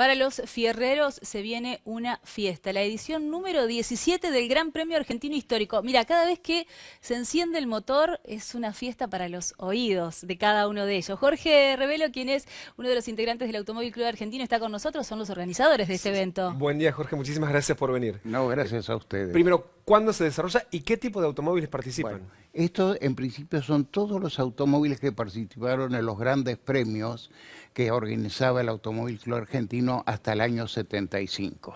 Para los fierreros se viene una fiesta, la edición número 17 del Gran Premio Argentino Histórico. Mira, cada vez que se enciende el motor es una fiesta para los oídos de cada uno de ellos. Jorge Revelo, quien es uno de los integrantes del Automóvil Club Argentino, está con nosotros, son los organizadores de este evento. Buen día, Jorge, muchísimas gracias por venir. No, gracias a ustedes. Primero, ¿cuándo se desarrolla y qué tipo de automóviles participan? esto en principio son todos los automóviles que participaron en los grandes premios que organizaba el Automóvil Club Argentino hasta el año 75.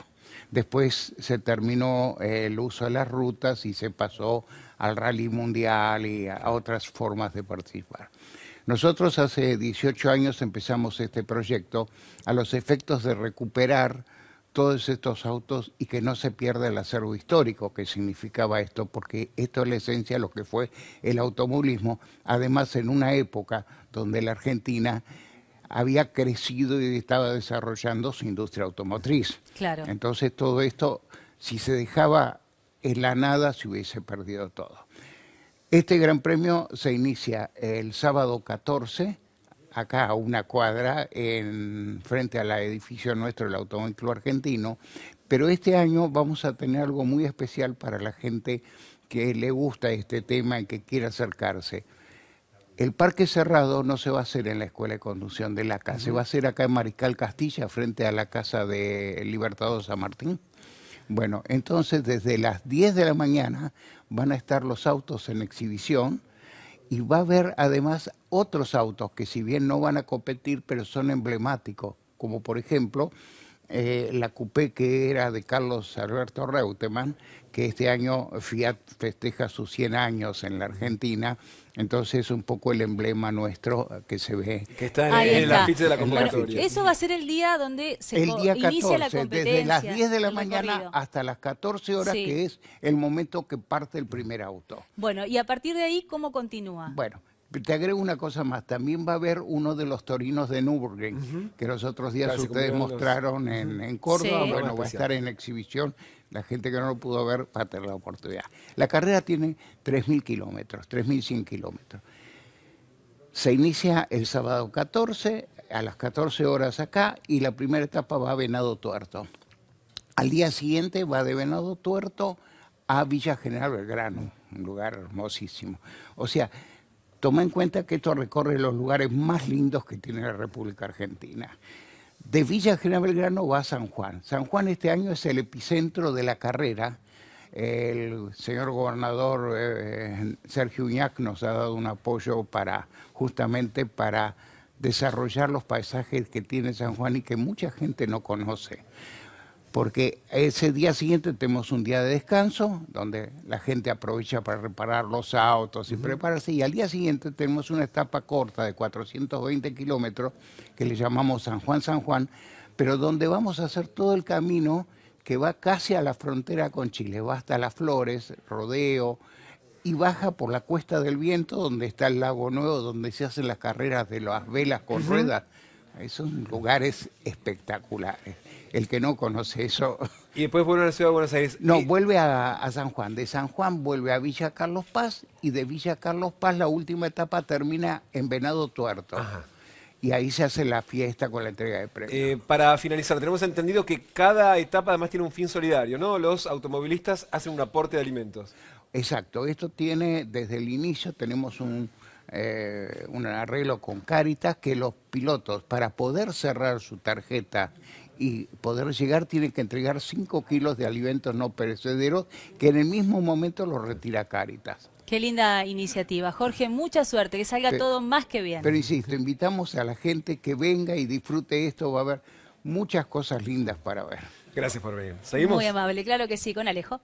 Después se terminó eh, el uso de las rutas y se pasó al rally mundial y a otras formas de participar. Nosotros hace 18 años empezamos este proyecto a los efectos de recuperar todos estos autos y que no se pierda el acervo histórico que significaba esto, porque esto es la esencia de lo que fue el automovilismo, además en una época donde la Argentina había crecido y estaba desarrollando su industria automotriz. Claro. Entonces todo esto, si se dejaba en la nada, se hubiese perdido todo. Este Gran Premio se inicia el sábado 14, acá a una cuadra, en, frente al edificio nuestro, el Automóvil Argentino, pero este año vamos a tener algo muy especial para la gente que le gusta este tema y que quiere acercarse el parque cerrado no se va a hacer en la Escuela de Conducción de la Casa, se va a hacer acá en Mariscal Castilla, frente a la casa de Libertador San Martín. Bueno, entonces desde las 10 de la mañana van a estar los autos en exhibición y va a haber además otros autos que si bien no van a competir, pero son emblemáticos, como por ejemplo eh, la coupé que era de Carlos Alberto Reutemann, que este año Fiat festeja sus 100 años en la Argentina. Entonces es un poco el emblema nuestro que se ve. Que está en, de la convocatoria. eso va a ser el día donde se inicia la competencia. Desde las 10 de la mañana hasta las 14 horas, que es el momento que parte el primer auto. Bueno, y a partir de ahí, ¿cómo continúa? Bueno. Te agrego una cosa más, también va a haber uno de los torinos de Nürburgring, que los otros días ustedes mostraron en, Córdoba, bueno, va a estar en exhibición, la gente que no lo pudo ver va a tener la oportunidad. La carrera tiene 3.000 kilómetros, 3.100 kilómetros. Se inicia el sábado 14, a las 14 horas acá, y la primera etapa va a Venado Tuerto. Al día siguiente va de Venado Tuerto a Villa General Belgrano, un lugar hermosísimo. O sea, Toma en cuenta que esto recorre los lugares más lindos que tiene la República Argentina. De Villa General Belgrano va a San Juan. San Juan este año es el epicentro de la carrera. El señor gobernador eh, Sergio Uñac nos ha dado un apoyo para justamente para desarrollar los paisajes que tiene San Juan y que mucha gente no conoce porque ese día siguiente tenemos un día de descanso, donde la gente aprovecha para reparar los autos y prepararse, y al día siguiente tenemos una etapa corta de 420 kilómetros, que le llamamos San Juan-San Juan, pero donde vamos a hacer todo el camino que va casi a la frontera con Chile, va hasta Las Flores, Rodeo, y baja por la Cuesta del Viento, donde está el Lago Nuevo, donde se hacen las carreras de las velas con ruedas esos lugares espectaculares. El que no conoce eso. Y después vuelve a la ciudad de Buenos Aires. No, vuelve a, San Juan. De San Juan vuelve a Villa Carlos Paz y de Villa Carlos Paz la última etapa termina en Venado Tuerto. Y ahí se hace la fiesta con la entrega de premios. Eh, para finalizar, tenemos entendido que cada etapa además tiene un fin solidario, ¿no? Los automovilistas hacen un aporte de alimentos. Exacto. Esto tiene, desde el inicio tenemos un eh, un arreglo con Caritas, que los pilotos, para poder cerrar su tarjeta y poder llegar, tienen que entregar 5 kilos de alimentos no perecederos que en el mismo momento los retira Caritas. Qué linda iniciativa. Jorge, mucha suerte, que salga todo más que bien. Pero insisto, invitamos a la gente que venga y disfrute esto, va a haber muchas cosas lindas para ver. Gracias por venir. ¿Seguimos? Muy amable, claro que sí, con Alejo.